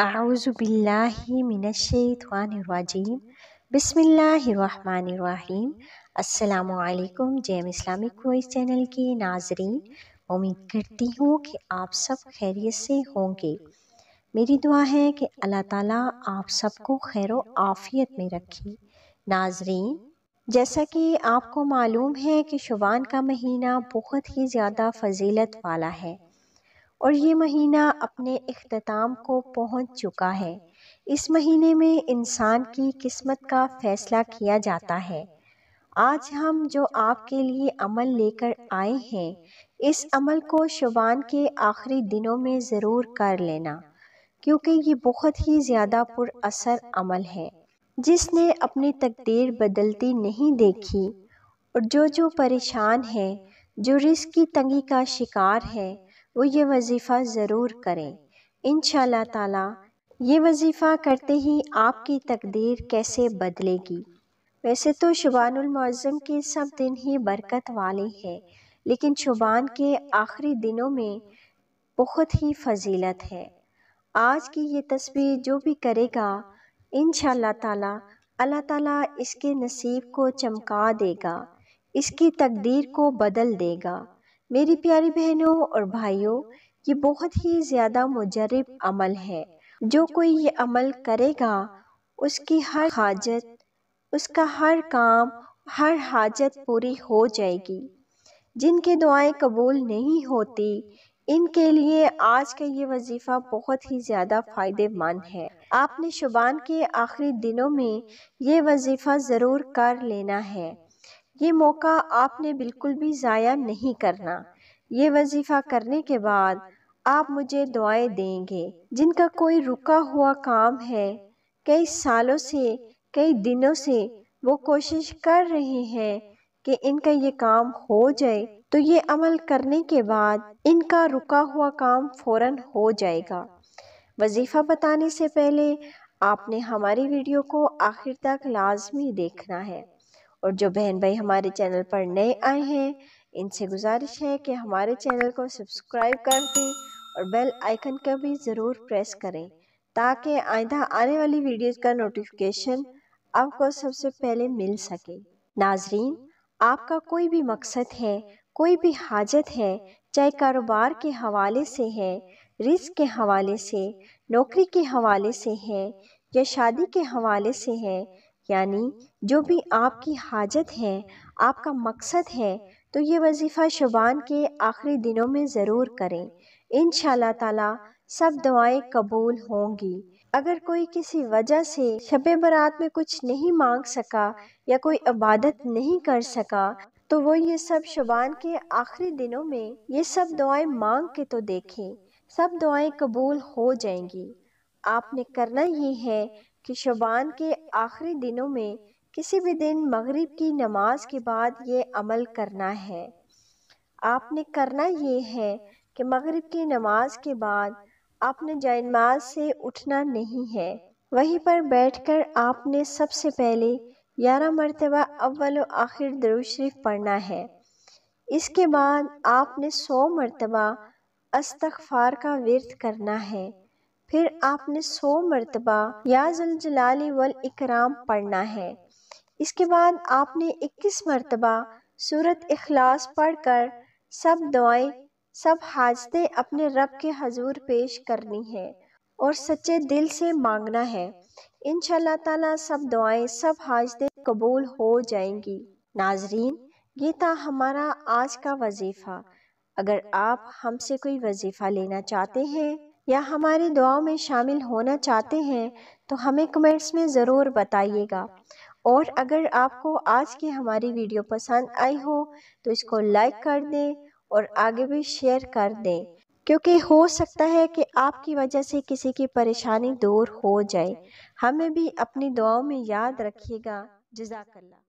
आउज़बिल्लिमिनशवानरवाजीम बसमीम अल्लाम jam Islamic voice channel के नाजरीन उम्मीद करती हूँ कि आप सब खैरियत से होंगे मेरी दुआ है कि अल्लाह ताला आप सबको खैर आफ़ियत में रखे नाजरीन जैसा कि आपको मालूम है कि शुबान का महीना बहुत ही ज़्यादा फजीलत वाला है और ये महीना अपने अख्ताम को पहुंच चुका है इस महीने में इंसान की किस्मत का फ़ैसला किया जाता है आज हम जो आपके लिए अमल लेकर आए हैं इस अमल को शुबान के आखिरी दिनों में ज़रूर कर लेना क्योंकि ये बहुत ही ज़्यादा पुरअसर अमल है जिसने अपनी तकदीर बदलती नहीं देखी और जो जो परेशान है जो रिस्क की तंगी का शिकार है वो ये वजीफ़ा ज़रूर करें इन ताला ये वजीफ़ा करते ही आपकी तकदीर कैसे बदलेगी वैसे तो शुबानमज़म के सब दिन ही बरकत वाले हैं लेकिन शुबान के आखिरी दिनों में बहुत ही फजीलत है आज की ये तस्वीर जो भी करेगा इन ताला अल्लाह ताला इसके नसीब को चमका देगा इसकी तकदीर को बदल देगा मेरी प्यारी बहनों और भाइयों ये बहुत ही ज़्यादा मुजरब अमल है जो कोई ये अमल करेगा उसकी हर हाजत उसका हर काम हर हाजत पूरी हो जाएगी जिनके दुआएं कबूल नहीं होती इनके लिए आज का ये वजीफ़ा बहुत ही ज़्यादा फ़ायदेमंद है आपने शुबान के आखिरी दिनों में ये वजीफ़ा ज़रूर कर लेना है ये मौका आपने बिल्कुल भी ज़ाया नहीं करना ये वजीफ़ा करने के बाद आप मुझे दुआएं देंगे जिनका कोई रुका हुआ काम है कई सालों से कई दिनों से वो कोशिश कर रहे हैं कि इनका ये काम हो जाए तो ये अमल करने के बाद इनका रुका हुआ काम फौरन हो जाएगा वजीफ़ा बताने से पहले आपने हमारी वीडियो को आखिर तक लाजमी देखना है और जो बहन भाई हमारे चैनल पर नए आए हैं इनसे गुजारिश है कि हमारे चैनल को सब्सक्राइब कर दें और बेल आइकन का भी ज़रूर प्रेस करें ताकि आइंदा आने वाली वीडियोस का नोटिफिकेशन आपको सबसे पहले मिल सके नाजरीन आपका कोई भी मकसद है कोई भी हाजत है चाहे कारोबार के हवाले से है रिस्क के हवाले से नौकरी के हवाले से है या शादी के हवाले से है यानी जो भी आपकी हाजत है आपका मकसद है तो ये वजीफ़ा शुबान के आखिरी दिनों में ज़रूर करें इन ताला सब दुआएं कबूल होंगी अगर कोई किसी वजह से शब बारात में कुछ नहीं मांग सका या कोई इबादत नहीं कर सका तो वो ये सब शुबान के आखिरी दिनों में ये सब दुआएं मांग के तो देखें सब दुआएं कबूल हो जाएंगी आपने करना ये है कि शबान के आखिरी दिनों में किसी भी दिन मगरिब की नमाज के बाद ये अमल करना है आपने करना ये है कि मगरिब की नमाज के बाद आपने जयनमाज से उठना नहीं है वहीं पर बैठकर आपने सबसे पहले ग्यारह मरतबा अव्वल आखिर दरुशरीफ पढ़ना है इसके बाद आपने सौ मरतबा अस्तफार का विरत करना है फिर आपने सौ मरतबा या जलजलाली वल इकराम पढ़ना है इसके बाद आपने इक्कीस मरतबा सूरत अखलास पढ़कर सब दुआएं सब हाजतें अपने रब के हजूर पेश करनी है और सच्चे दिल से मांगना है इन ताला सब दुआएं सब हाजतें कबूल हो जाएंगी नाजरीन ये था हमारा आज का वजीफ़ा अगर आप हमसे कोई वजीफ़ा लेना चाहते हैं या हमारी दुआओं में शामिल होना चाहते हैं तो हमें कमेंट्स में ज़रूर बताइएगा और अगर आपको आज की हमारी वीडियो पसंद आई हो तो इसको लाइक कर दें और आगे भी शेयर कर दें क्योंकि हो सकता है कि आपकी वजह से किसी की परेशानी दूर हो जाए हमें भी अपनी दुआओं में याद रखिएगा जजाकल्ला